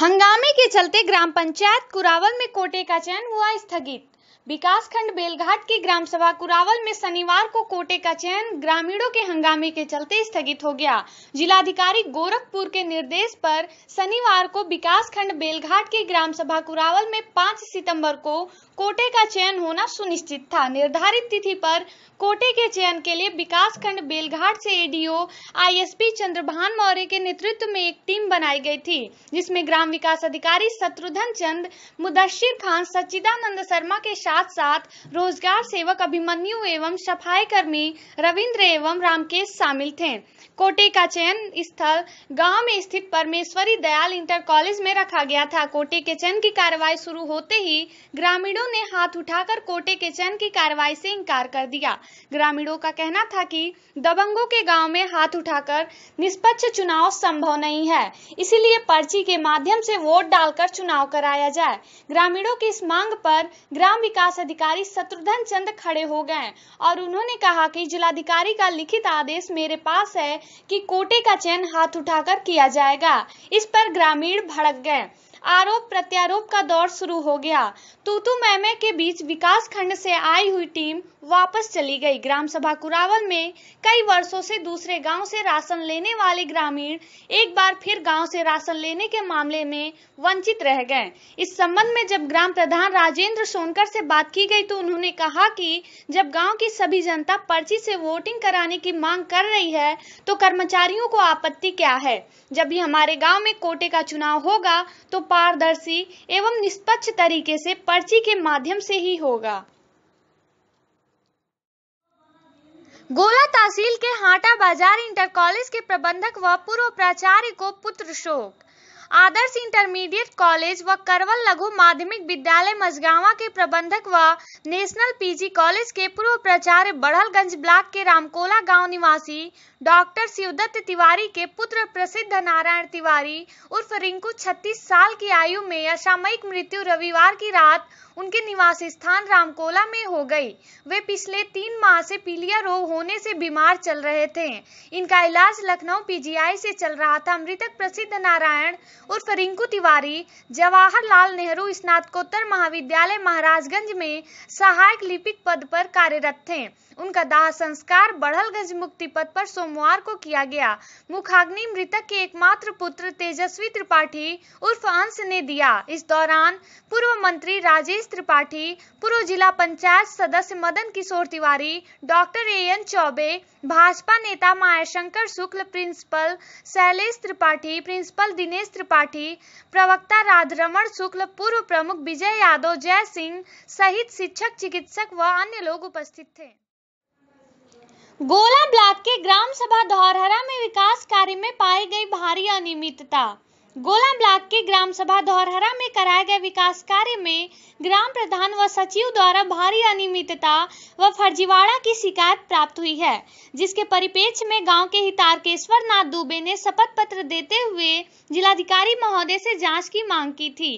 हंगामे के चलते ग्राम पंचायत कुरावल में कोटे का चयन हुआ स्थगित विकासखंड बेलघाट के ग्राम सभा कुरावल में शनिवार को कोटे का चयन ग्रामीणों के हंगामे के चलते स्थगित हो गया जिलाधिकारी गोरखपुर के निर्देश पर शनिवार को विकासखंड बेलघाट के ग्राम सभा कुरावल में 5 सितंबर को कोटे का चयन होना सुनिश्चित था निर्धारित तिथि पर कोटे के चयन के लिए विकासखंड बेलघाट से एडीओ आईएसपी चंद्रभान मौर्य के नेतृत्व में एक टीम बनाई गई थी जिसमें ग्राम विकास अधिकारी शत्रुधन चंद मुदस्सिर खान सच्चिदानंद शर्मा के साथ साथ रोजगार सेवक अभिमन्यु एवं सफाई कर्मी रविन्द्र एवं रामकेश शामिल थे कोटे का चयन स्थल गांव में स्थित परमेश्वरी दयाल इंटर कॉलेज में रखा गया था कोटे के चयन की कार्रवाई शुरू होते ही ग्रामीणों ने हाथ उठाकर कोटे के चयन की कार्रवाई से इनकार कर दिया ग्रामीणों का कहना था कि दबंगों के गांव में हाथ उठाकर निष्पक्ष चुनाव संभव नहीं है इसीलिए पर्ची के माध्यम से वोट डालकर चुनाव कराया जाए ग्रामीणों की इस मांग पर ग्राम विकास विकास अधिकारी शत्रुघ्न चंद खड़े हो गए और उन्होंने कहा कि जिलाधिकारी का लिखित आदेश मेरे पास है कि कोटे का चयन हाथ उठाकर किया जाएगा इस पर ग्रामीण भड़क गए आरोप प्रत्यारोप का दौर शुरू हो गया तूतू मैमे के बीच विकास खंड से आई हुई टीम वापस चली गई ग्राम सभा कुरावल में कई वर्षों से दूसरे गांव से राशन लेने वाले ग्रामीण एक बार फिर गांव से राशन लेने के मामले में वंचित रह गए इस संबंध में जब ग्राम प्रधान राजेंद्र सोनकर से बात की गई तो उन्होंने कहा कि जब गांव की सभी जनता पर्ची से वोटिंग कराने की मांग कर रही है तो कर्मचारियों को आपत्ति क्या है जब भी हमारे गाँव में कोटे का चुनाव होगा तो पारदर्शी एवं निष्पक्ष तरीके से पर्ची के माध्यम से ही होगा गोला तहसील के हाटा बाजार इंटर कॉलेज के प्रबंधक व पूर्व प्राचार्य को पुत्र शोक आदर्श इंटरमीडिएट कॉलेज व करवल लघु माध्यमिक विद्यालय मजगावा के प्रबंधक व नेशनल पीजी कॉलेज के पूर्व प्राचार्य बढ़लगंज ब्लॉक के रामकोला गांव निवासी डॉक्टर शिवदत्त तिवारी के पुत्र प्रसिद्ध नारायण तिवारी उर्फ रिंकू 36 साल की आयु में असामयिक मृत्यु रविवार की रात उनके निवास स्थान रामकोला में हो गई वे पिछले तीन माह से पीलिया रोग होने से बीमार चल रहे थे इनका इलाज लखनऊ पीजीआई से चल रहा था मृतक प्रसिद्ध नारायण उर्फ रिंकू तिवारी जवाहरलाल नेहरू स्नातकोत्तर महाविद्यालय महाराजगंज में सहायक लिपिक पद पर कार्यरत थे उनका दाह संस्कार बढ़लगंज मुक्ति पद पर सोमवार को किया गया मुखाग्नि मृतक के एकमात्र पुत्र तेजस्वी त्रिपाठी उर्फ अंश ने दिया इस दौरान पूर्व मंत्री राजेश त्रिपाठी पूर्व जिला पंचायत सदस्य Madan Kishore Tiwari doctor A N Choubey Bhajpa नेता माया शंकर शुक्ल प्रिंसिपल शैलेश त्रिपाठी प्रिंसिपल दिनेश त्रिपाठी त्रिपाठी प्रवक्ता राधरमण शुक्ल पूर्व प्रमुख विजय यादव जय सिंह सहित शिक्षक चिकित्सक व अन्य लोग उपस्थित थे गोला ब्लॉक के ग्राम सभा धौरहरा में विकास कार्य में पाई गई भारी अनियमितता गोला ब्लॉक के ग्राम सभा धौरहरा में कराए गए विकास कार्य में ग्राम प्रधान व सचिव द्वारा भारी अनियमितता व फर्जीवाड़ा की शिकायत प्राप्त हुई है जिसके परिपेक्ष में गांव के हितारकेश्वर नाथ दुबे ने शपथ पत्र देते हुए जिलाधिकारी महोदय से जांच की मांग की थी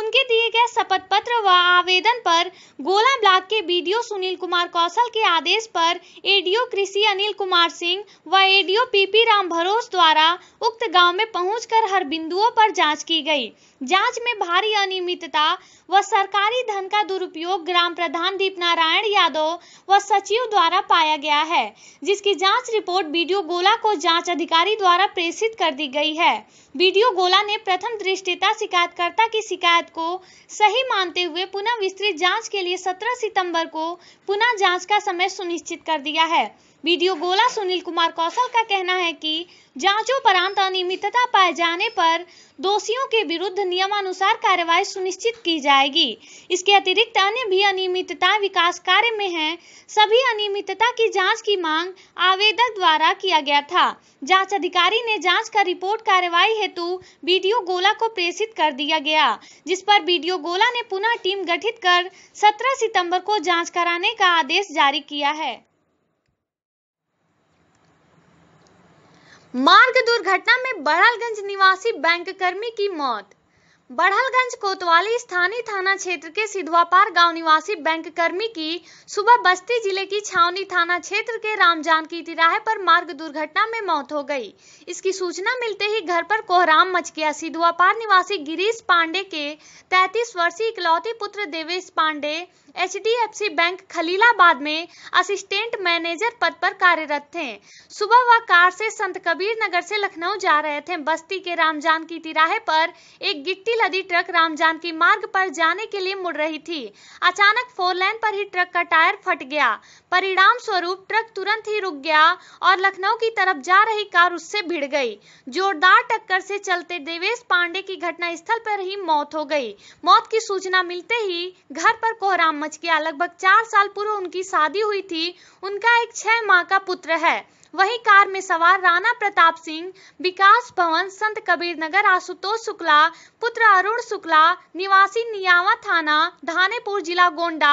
उनके दिए गए शपथ पत्र व आवेदन पर गोला ब्लॉक के बी सुनील कुमार कौशल के आदेश पर एडीओ कृषि अनिल कुमार सिंह व एडीओ पीपी राम भरोस द्वारा उक्त गांव में पहुंचकर हर बिंदु बिंदुओं पर जांच की गई जांच में भारी अनियमितता व सरकारी धन का दुरुपयोग ग्राम प्रधान दीप नारायण यादव व सचिव द्वारा पाया गया है जिसकी जांच रिपोर्ट बीडीओ गोला को जांच अधिकारी द्वारा प्रेषित कर दी गई है बीडीओ गोला ने प्रथम दृष्टिता शिकायतकर्ता की शिकायत को सही मानते हुए पुनः विस्तृत जाँच के लिए सत्रह सितम्बर को पुनः जाँच का समय सुनिश्चित कर दिया है वीडियो गोला सुनील कुमार कौशल का कहना है कि जांचों परांत अनियमितता पाए जाने पर दोषियों के विरुद्ध नियमानुसार कार्रवाई सुनिश्चित की जाएगी इसके अतिरिक्त अन्य भी अनियमितता विकास कार्य में है सभी अनियमितता की जांच की मांग आवेदक द्वारा किया गया था जांच अधिकारी ने जांच का रिपोर्ट कार्रवाई हेतु बीडीओ गोला को प्रेषित कर दिया गया जिस पर बीडीओ गोला ने पुनः टीम गठित कर 17 सितंबर को जांच कराने का आदेश जारी किया है मार्ग दुर्घटना में बड़ालगंज निवासी बैंक कर्मी की मौत बढ़लगंज कोतवाली स्थानीय थाना क्षेत्र के सिधवापार गांव निवासी बैंक कर्मी की सुबह बस्ती जिले की छावनी थाना क्षेत्र के रामजान की तिराहे पर मार्ग दुर्घटना में मौत हो गई इसकी सूचना मिलते ही घर पर कोहराम मच गया सिधवापार निवासी गिरीश पांडे के 33 वर्षीय इकलौती पुत्र देवेश पांडे एच बैंक खलीलाबाद में असिस्टेंट मैनेजर पद पर कार्यरत थे सुबह वह कार से संत कबीर नगर से लखनऊ जा रहे थे बस्ती के रामजान की तिराहे पर एक गिट्टी लदी ट्रक रामजान की मार्ग पर जाने के लिए मुड़ रही थी अचानक फोर लाइन पर ही ट्रक का टायर फट गया परिणाम स्वरूप ट्रक तुरंत ही रुक गया और लखनऊ की तरफ जा रही कार उससे भिड़ गई जोरदार टक्कर से चलते देवेश पांडे की घटना स्थल पर ही मौत हो गई मौत की सूचना मिलते ही घर पर कोहराम मच गया लगभग चार साल पूर्व उनकी शादी हुई थी उनका एक छह माह का पुत्र है वही कार में सवार राणा प्रताप सिंह विकास भवन संत कबीर नगर आशुतोष शुक्ला पुत्र अरुण शुक्ला निवासी नियावा थाना धानेपुर जिला गोंडा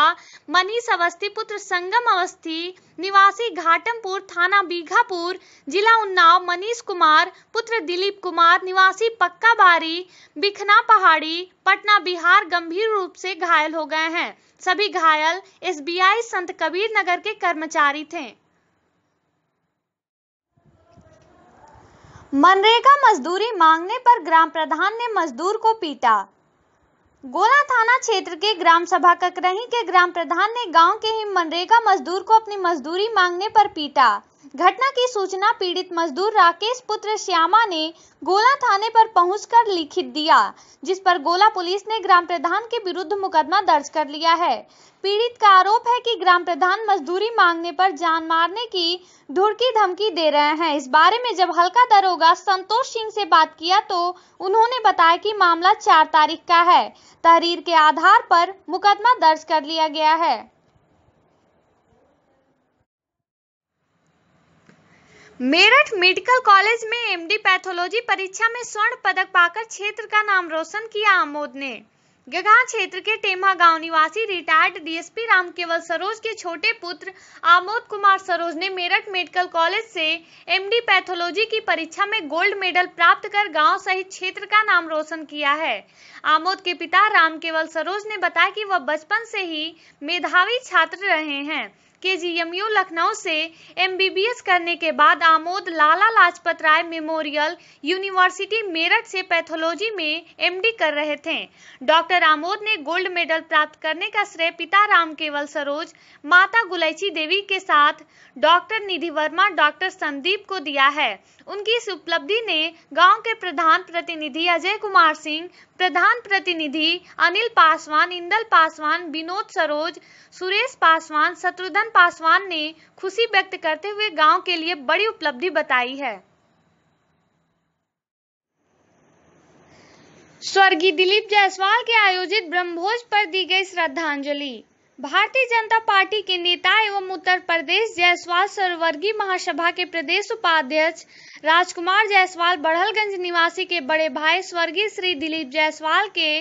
मनीष अवस्थी पुत्र संगम अवस्थी निवासी घाटमपुर थाना बीघापुर जिला उन्नाव मनीष कुमार पुत्र दिलीप कुमार निवासी पक्का बारी बिखना पहाड़ी पटना बिहार गंभीर रूप से घायल हो गए हैं सभी घायल एसबीआई संत कबीर नगर के कर्मचारी थे मनरेगा मजदूरी मांगने पर ग्राम प्रधान ने मजदूर को पीटा गोला थाना क्षेत्र के ग्राम सभा ककरही के ग्राम प्रधान ने गांव के ही मनरेगा मजदूर को अपनी मजदूरी मांगने पर पीटा घटना की सूचना पीड़ित मजदूर राकेश पुत्र श्यामा ने गोला थाने पर पहुंचकर लिखित दिया जिस पर गोला पुलिस ने ग्राम प्रधान के विरुद्ध मुकदमा दर्ज कर लिया है पीड़ित का आरोप है कि ग्राम प्रधान मजदूरी मांगने पर जान मारने की धुड़की धमकी दे रहे हैं इस बारे में जब हल्का दरोगा संतोष सिंह से बात किया तो उन्होंने बताया कि मामला चार तारीख का है तहरीर के आधार पर मुकदमा दर्ज कर लिया गया है मेरठ मेडिकल कॉलेज में एमडी पैथोलॉजी परीक्षा में स्वर्ण पदक पाकर क्षेत्र का नाम रोशन किया आमोद ने गगहा क्षेत्र के टेमा गांव निवासी रिटायर्ड डीएसपी राम केवल सरोज के छोटे पुत्र आमोद कुमार सरोज ने मेरठ मेडिकल कॉलेज से एमडी पैथोलॉजी की परीक्षा में गोल्ड मेडल प्राप्त कर गांव सहित क्षेत्र का नाम रोशन किया है आमोद के पिता राम केवल सरोज ने बताया कि वह बचपन से ही मेधावी छात्र रहे हैं के जीएमयू लखनऊ से एमबीबीएस करने के बाद आमोद लाला लाजपत राय मेमोरियल यूनिवर्सिटी मेरठ से पैथोलॉजी में एमडी कर रहे थे डॉक्टर आमोद ने गोल्ड मेडल प्राप्त करने का श्रेय पिता राम केवल सरोज माता गुलैची देवी के साथ डॉक्टर निधि वर्मा डॉक्टर संदीप को दिया है उनकी इस उपलब्धि ने गाँव के प्रधान प्रतिनिधि अजय कुमार सिंह प्रधान प्रतिनिधि अनिल पासवान इंदल पासवान विनोद सरोज सुरेश पासवान शत्रुघ्न पासवान ने खुशी व्यक्त करते हुए गांव के लिए बड़ी उपलब्धि बताई है स्वर्गीय दिलीप जायसवाल के आयोजित ब्रह्मभोज पर दी गई श्रद्धांजलि भारतीय जनता पार्टी के नेता एवं उत्तर प्रदेश जायसवाल सर्वर्गीय महासभा के प्रदेश उपाध्यक्ष राजकुमार जायसवाल बढ़लगंज निवासी के बड़े भाई स्वर्गीय श्री दिलीप जायसवाल के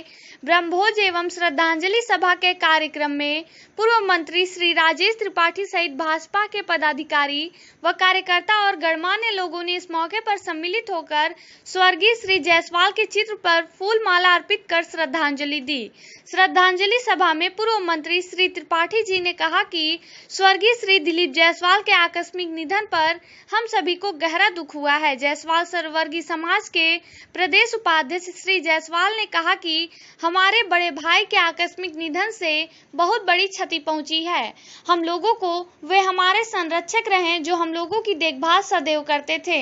ब्रह्मभोज एवं श्रद्धांजलि सभा के कार्यक्रम में पूर्व मंत्री श्री राजेश त्रिपाठी सहित भाजपा के पदाधिकारी व कार्यकर्ता और गणमान्य लोगों ने इस मौके पर सम्मिलित होकर स्वर्गीय श्री जायसवाल के चित्र पर फूल माला अर्पित कर श्रद्धांजलि दी श्रद्धांजलि सभा में पूर्व मंत्री श्री श्री त्रिपाठी जी ने कहा कि स्वर्गीय श्री दिलीप जायसवाल के आकस्मिक निधन पर हम सभी को गहरा दुख हुआ है जायसवाल सर्ववर्गीय समाज के प्रदेश उपाध्यक्ष श्री जायसवाल ने कहा कि हमारे बड़े भाई के आकस्मिक निधन से बहुत बड़ी क्षति पहुंची है हम लोगों को वे हमारे संरक्षक रहे जो हम लोगों की देखभाल सदैव करते थे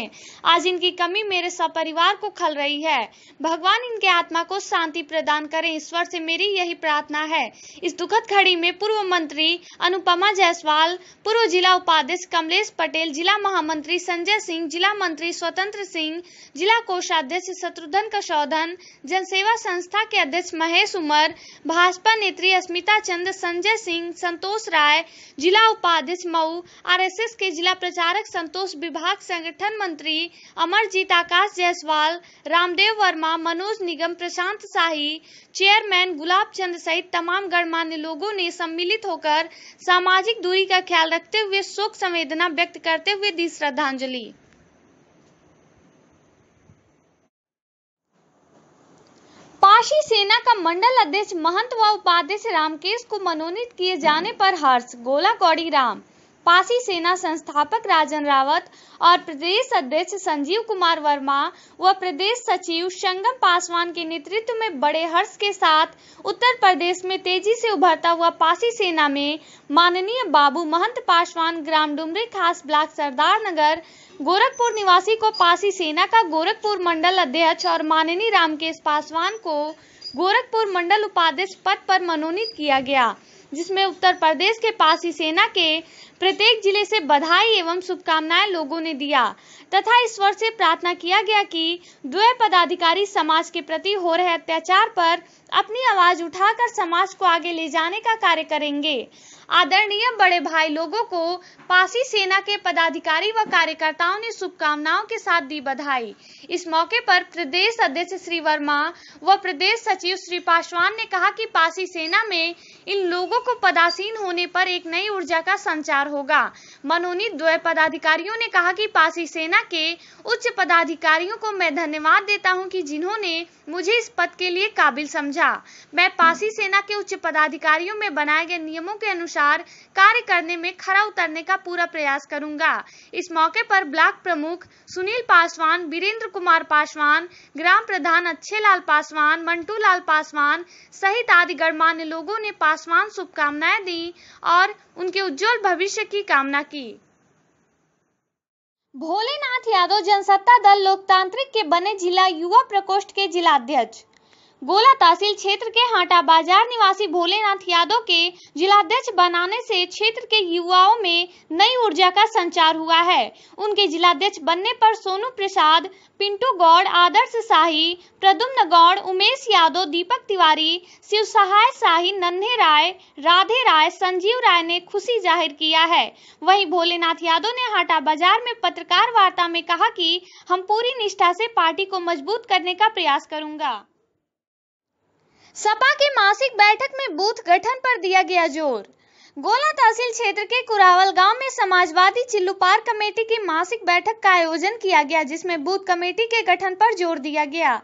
आज इनकी कमी मेरे सपरिवार को खल रही है भगवान इनके आत्मा को शांति प्रदान करें ईश्वर से मेरी यही प्रार्थना है इस दुखद घड़ी में पूर्व मंत्री अनुपमा जायसवाल पूर्व जिला उपाध्यक्ष कमलेश पटेल जिला महामंत्री संजय सिंह जिला मंत्री स्वतंत्र सिंह जिला कोषाध्यक्ष शत्रुघ्न कशोधन जनसेवा संस्था के अध्यक्ष महेश उमर भाजपा नेत्री अस्मिता चंद संजय सिंह संतोष राय जिला उपाध्यक्ष मऊ आर के जिला प्रचारक संतोष विभाग संगठन मंत्री अमरजीत आकाश जायसवाल रामदेव वर्मा मनोज निगम प्रशांत शाही चेयरमैन गुलाब चंद सहित तमाम गणमान्य लोगों ने सम्मिलित होकर सामाजिक दूरी का ख्याल रखते हुए शोक संवेदना व्यक्त करते हुए दी श्रद्धांजलि पाशी सेना का मंडल अध्यक्ष महंत व उपाध्यक्ष रामकेश को मनोनीत किए जाने पर हर्ष गोला गौड़ी राम पासी सेना संस्थापक राजन रावत और प्रदेश अध्यक्ष संजीव कुमार वर्मा व प्रदेश सचिव संगम पासवान के नेतृत्व में बड़े हर्ष के साथ उत्तर प्रदेश में तेजी से उभरता हुआ पासी सेना में माननीय बाबू महंत पासवान ग्राम डुमरी खास ब्लॉक सरदार नगर गोरखपुर निवासी को पासी सेना का गोरखपुर मंडल अध्यक्ष और माननीय रामकेश पासवान को गोरखपुर मंडल उपाध्यक्ष पद पर मनोनीत किया गया जिसमें उत्तर प्रदेश के पास ही सेना के प्रत्येक जिले से बधाई एवं शुभकामनाएं लोगों ने दिया तथा ईश्वर से प्रार्थना किया गया कि द्वय पदाधिकारी समाज के प्रति हो रहे अत्याचार पर अपनी आवाज उठाकर समाज को आगे ले जाने का कार्य करेंगे आदरणीय बड़े भाई लोगों को पासी सेना के पदाधिकारी व कार्यकर्ताओं ने शुभकामनाओं के साथ दी बधाई इस मौके पर प्रदेश अध्यक्ष श्री वर्मा व प्रदेश सचिव श्री पासवान ने कहा कि पासी सेना में इन लोगों को पदासीन होने पर एक नई ऊर्जा का संचार होगा मनोनीत द्वय पदाधिकारियों ने कहा कि पासी सेना के उच्च पदाधिकारियों को मैं धन्यवाद देता हूं कि जिन्होंने मुझे इस पद के लिए काबिल समझा मैं पासी सेना के उच्च पदाधिकारियों में बनाए गए नियमों के अनुसार अनुसार कार्य करने में खरा उतरने का पूरा प्रयास करूंगा इस मौके पर ब्लॉक प्रमुख सुनील पासवान वीरेंद्र कुमार पासवान ग्राम प्रधान अच्छे लाल पासवान मंटू लाल पासवान सहित आदि गणमान्य लोगों ने पासवान शुभकामनाएं दी और उनके उज्जवल भविष्य की कामना की भोलेनाथ यादव जनसत्ता दल लोकतांत्रिक के बने जिला युवा प्रकोष्ठ के जिलाध्यक्ष गोला तहसील क्षेत्र के हाटा बाजार निवासी भोलेनाथ यादव के जिलाध्यक्ष बनाने से क्षेत्र के युवाओं में नई ऊर्जा का संचार हुआ है उनके जिलाध्यक्ष बनने पर सोनू प्रसाद पिंटू गौड़ आदर्श शाही प्रदुम्न गौड़ उमेश यादव दीपक तिवारी शिव सहाय शाही नन्हे राय राधे राय संजीव राय ने खुशी जाहिर किया है वही भोलेनाथ यादव ने हाटा बाजार में पत्रकार वार्ता में कहा की हम पूरी निष्ठा से पार्टी को मजबूत करने का प्रयास करूंगा सपा की मासिक बैठक में बूथ गठन पर दिया गया जोर गोला तहसील क्षेत्र के कुरावल गांव में समाजवादी चिल्लू पार कमेटी की मासिक बैठक का आयोजन किया गया जिसमें बूथ कमेटी के गठन पर जोर दिया गया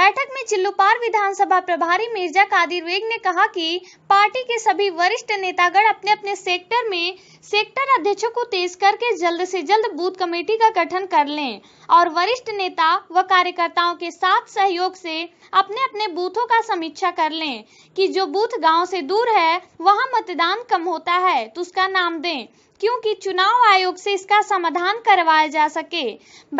बैठक में चिल्लू पार विधानसभा प्रभारी मिर्जा कादिर वेग ने कहा कि पार्टी के सभी वरिष्ठ नेतागण अपने अपने सेक्टर में सेक्टर अध्यक्षों को तेज करके जल्द से जल्द बूथ कमेटी का गठन कर लें और वरिष्ठ नेता व कार्यकर्ताओं के साथ सहयोग से अपने अपने बूथों का समीक्षा कर लें कि जो बूथ गाँव से दूर है वहाँ मतदान कम हो होता है तो उसका नाम दें क्योंकि चुनाव आयोग से इसका समाधान करवाया जा सके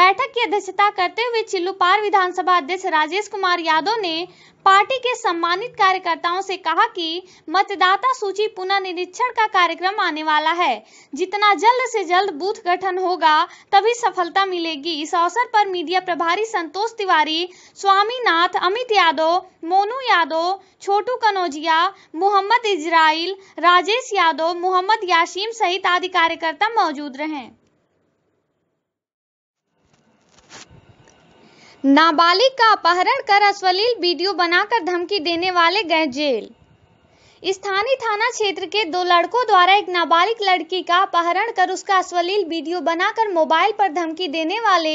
बैठक की अध्यक्षता करते हुए चिल्लूपार विधानसभा अध्यक्ष राजेश कुमार यादव ने पार्टी के सम्मानित कार्यकर्ताओं से कहा कि मतदाता सूची पुनः निरीक्षण का कार्यक्रम आने वाला है जितना जल्द से जल्द बूथ गठन होगा तभी सफलता मिलेगी इस अवसर पर मीडिया प्रभारी संतोष तिवारी स्वामीनाथ अमित यादव मोनू यादव छोटू कनौजिया मोहम्मद इजराइल राजेश यादव मोहम्मद यासीम सहित आदि कार्यकर्ता मौजूद रहे नाबालिग का अपहरण कर अश्लील वीडियो बनाकर धमकी देने वाले गए जेल स्थानीय थाना क्षेत्र के दो लड़कों द्वारा एक नाबालिग लड़की का अपहरण कर उसका अश्लील वीडियो बनाकर मोबाइल पर धमकी देने वाले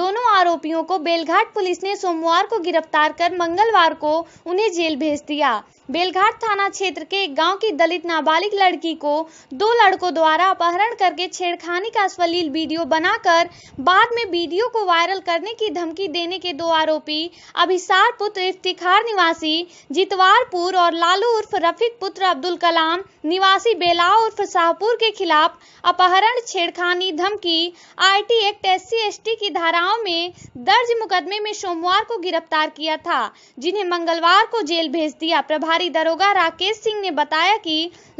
दोनों आरोपियों को बेलघाट पुलिस ने सोमवार को गिरफ्तार कर मंगलवार को उन्हें जेल भेज दिया बेलघाट थाना क्षेत्र के एक गाँव की दलित नाबालिग लड़की को दो लड़कों द्वारा अपहरण करके छेड़खानी का अश्लील वीडियो बनाकर बाद में वीडियो को वायरल करने की धमकी देने के दो आरोपी अभिसार पुत्र इफ्तिखार निवासी जितवारपुर और लालू उर्फ रफी शफीक पुत्र अब्दुल कलाम निवासी बेलाव उर्फ शाहपुर के खिलाफ अपहरण छेड़खानी धमकी आईटी एक्ट एस सी की धाराओं में दर्ज मुकदमे में सोमवार को गिरफ्तार किया था जिन्हें मंगलवार को जेल भेज दिया प्रभारी दरोगा राकेश सिंह ने बताया कि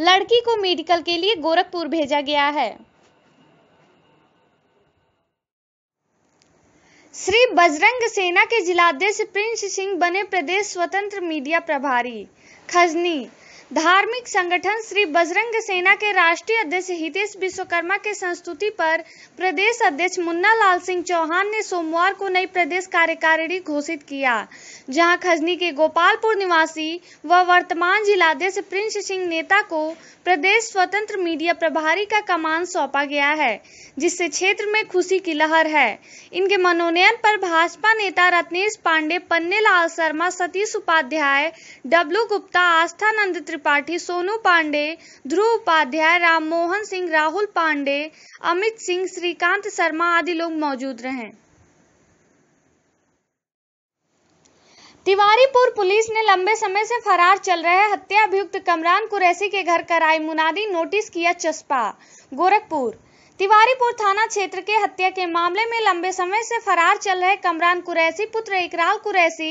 लड़की को मेडिकल के लिए गोरखपुर भेजा गया है श्री बजरंग सेना के जिलाध्यक्ष प्रिंस सिंह बने प्रदेश स्वतंत्र मीडिया प्रभारी खजनी धार्मिक संगठन श्री बजरंग सेना के राष्ट्रीय अध्यक्ष हितेश विश्वकर्मा के संस्तुति पर प्रदेश अध्यक्ष मुन्ना लाल सिंह चौहान ने सोमवार को नई प्रदेश कार्यकारिणी घोषित किया जहां खजनी के गोपालपुर निवासी व वर्तमान जिलाध्यक्ष प्रिंस सिंह नेता को प्रदेश स्वतंत्र मीडिया प्रभारी का कमान सौंपा गया है जिससे क्षेत्र में खुशी की लहर है इनके मनोनयन पर भाजपा नेता रत्नेश पांडे पन्ने लाल शर्मा सतीश उपाध्याय डब्लू गुप्ता आस्था नंद त्रिपाठी सोनू पांडे ध्रुव उपाध्याय राममोहन सिंह राहुल पांडे अमित सिंह श्रीकांत शर्मा आदि लोग मौजूद रहे तिवारीपुर पुलिस ने लंबे समय से फरार चल रहे हत्या अभियुक्त कमरान कुरैसी के घर कराई मुनादी नोटिस किया चस्पा गोरखपुर तिवारीपुर थाना क्षेत्र के हत्या के मामले में लंबे समय से फरार चल रहे कमरान कुरैसी पुत्र इकराल कुरैसी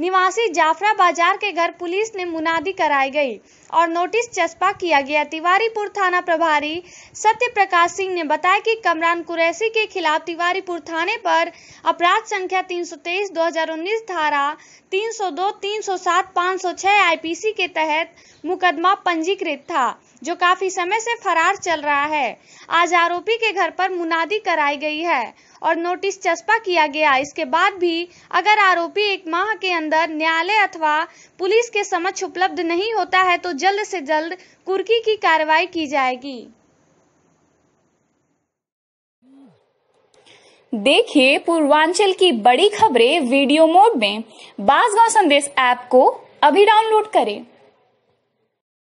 निवासी जाफरा बाजार के घर पुलिस ने मुनादी कराई गई और नोटिस चस्पा किया गया तिवारीपुर थाना प्रभारी सत्य प्रकाश सिंह ने बताया कि कमरान कुरैसी के खिलाफ तिवारीपुर थाने पर अपराध संख्या 323 2019 धारा 302 307 506 आईपीसी के तहत मुकदमा पंजीकृत था जो काफी समय से फरार चल रहा है आज आरोपी के घर पर मुनादी कराई गई है और नोटिस चस्पा किया गया इसके बाद भी अगर आरोपी एक माह के अंदर न्यायालय अथवा पुलिस के समक्ष उपलब्ध नहीं होता है तो जल्द से जल्द कुर्की की कार्रवाई की जाएगी देखिए पूर्वांचल की बड़ी खबरें वीडियो मोड में बासगांव संदेश ऐप को अभी डाउनलोड करें